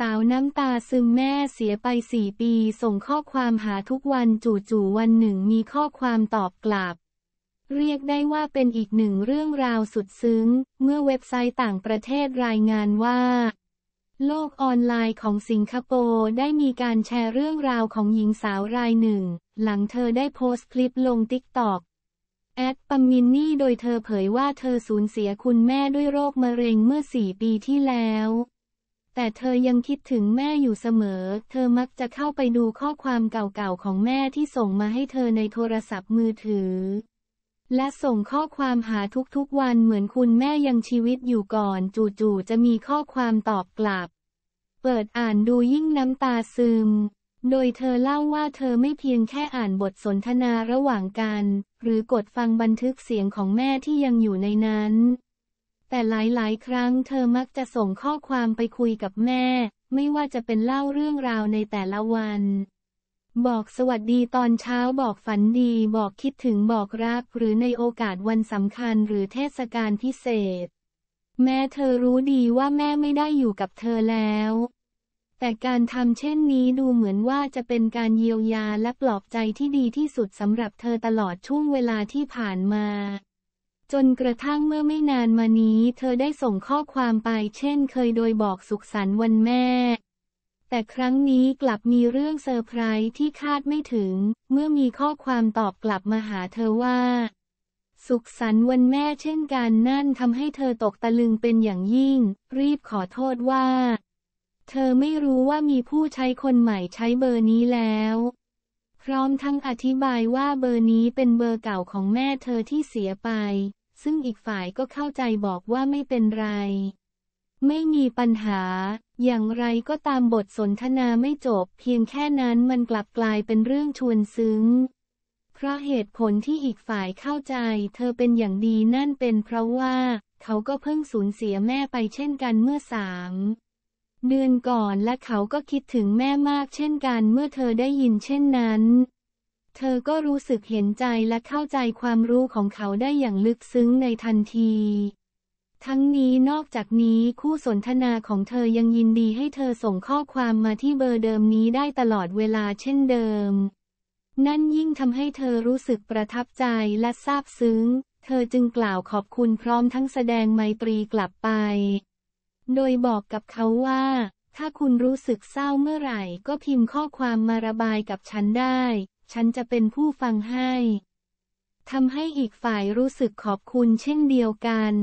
สาวน้ำตาซึมแม่เสียไปสี่ปีส่งข้อความหาทุกวันจู่ๆวันหนึ่งมีข้อความตอบกลับ เรียกได้ว่าเป็นอีกหนึ่งเรื่องราวสุดซึ้ง เมื่อเว็บไซต์ต่างประเทศรายงานว่า โลกออนไลน์ของสิงคโปร์ได้มีการแชร์เรื่องราวของหญิงสาวรายหนึ่งหลังเธอได้โพสต์คลิปลงติ๊กต็อกแอดปัมมินนี่โดยเธอเผยว่าเธอสูญเสียคุณแม่ด้วยโรคมะเร็งเมื่อสี่ปีที่แล้วแต่เธอยังคิดถึงแม่อยู่เสมอ เธอมักจะเข้าไปดูข้อความเก่าๆของแม่ที่ส่งมาให้เธอในโทรศัพท์มือถือ และส่งข้อความหาทุกๆวันเหมือนคุณแม่ยังชีวิตอยู่ก่อน จู่ๆจะมีข้อความตอบกลับ เปิดอ่านดูยิ่งน้ำตาซึม โดยเธอเล่าว่าเธอไม่เพียงแค่อ่านบทสนทนาระหว่างกัน หรือกดฟังบันทึกเสียงของแม่ที่ยังอยู่ในนั้นแต่หลาย ๆ ครั้งเธอมักจะส่งข้อความไปคุยกับแม่ ไม่ว่าจะเป็นเล่าเรื่องราวในแต่ละวัน บอกสวัสดีตอนเช้าบอกฝันดีบอกคิดถึงบอกรักหรือในโอกาสวันสำคัญหรือเทศกาลพิเศษ แม่เธอรู้ดีว่าแม่ไม่ได้อยู่กับเธอแล้ว แต่การทำเช่นนี้ดูเหมือนว่าจะเป็นการเยียวยาและปลอบใจที่ดีที่สุดสำหรับเธอตลอดช่วงเวลาที่ผ่านมาจนกระทั่งเมื่อไม่นานมานี้เธอได้ส่งข้อความไปเช่นเคยโดยบอกสุขสันต์วันแม่ แต่ครั้งนี้กลับมีเรื่องเซอร์ไพรส์ที่คาดไม่ถึง เมื่อมีข้อความตอบกลับมาหาเธอว่า สุขสันต์วันแม่เช่นกันนั่นทำให้เธอตกตะลึงเป็นอย่างยิ่ง รีบขอโทษว่า เธอไม่รู้ว่ามีผู้ใช้คนใหม่ใช้เบอร์นี้แล้วพร้อมทั้งอธิบายว่าเบอร์นี้เป็นเบอร์เก่าของแม่เธอที่เสียไป ซึ่งอีกฝ่ายก็เข้าใจบอกว่าไม่เป็นไร ไม่มีปัญหา อย่างไรก็ตามบทสนทนาไม่จบเพียงแค่นั้นมันกลับกลายเป็นเรื่องชวนซึ้ง เพราะเหตุผลที่อีกฝ่ายเข้าใจเธอเป็นอย่างดีนั่นเป็นเพราะว่าเขาก็เพิ่งสูญเสียแม่ไปเช่นกันเมื่อสามเดือนก่อนและเขาก็คิดถึงแม่มากเช่นกันเมื่อเธอได้ยินเช่นนั้น เธอก็รู้สึกเห็นใจและเข้าใจความรู้ของเขาได้อย่างลึกซึ้งในทันที ทั้งนี้นอกจากนี้คู่สนทนาของเธอยังยินดีให้เธอส่งข้อความมาที่เบอร์เดิมนี้ได้ตลอดเวลาเช่นเดิม นั่นยิ่งทำให้เธอรู้สึกประทับใจและซาบซึ้งเธอจึงกล่าวขอบคุณพร้อมทั้งแสดงไมตรีกลับไปโดยบอกกับเขาว่า ถ้าคุณรู้สึกเศร้าเมื่อไหร่ก็พิมพ์ข้อความมาระบายกับฉันได้ ฉันจะเป็นผู้ฟังให้ทำให้อีกฝ่ายรู้สึกขอบคุณเช่นเดียวกัน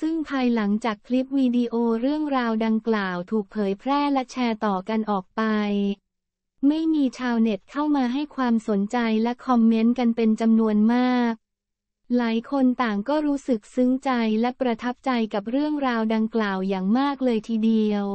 ซึ่งภายหลังจากคลิปวิดีโอเรื่องราวดังกล่าวถูกเผยแพร่และแชร์ต่อกันออกไป ไม่มีชาวเน็ตเข้ามาให้ความสนใจและคอมเมนต์กันเป็นจำนวนมากหลายคนต่างก็รู้สึกซึ้งใจและประทับใจกับเรื่องราวดังกล่าวอย่างมากเลยทีเดียว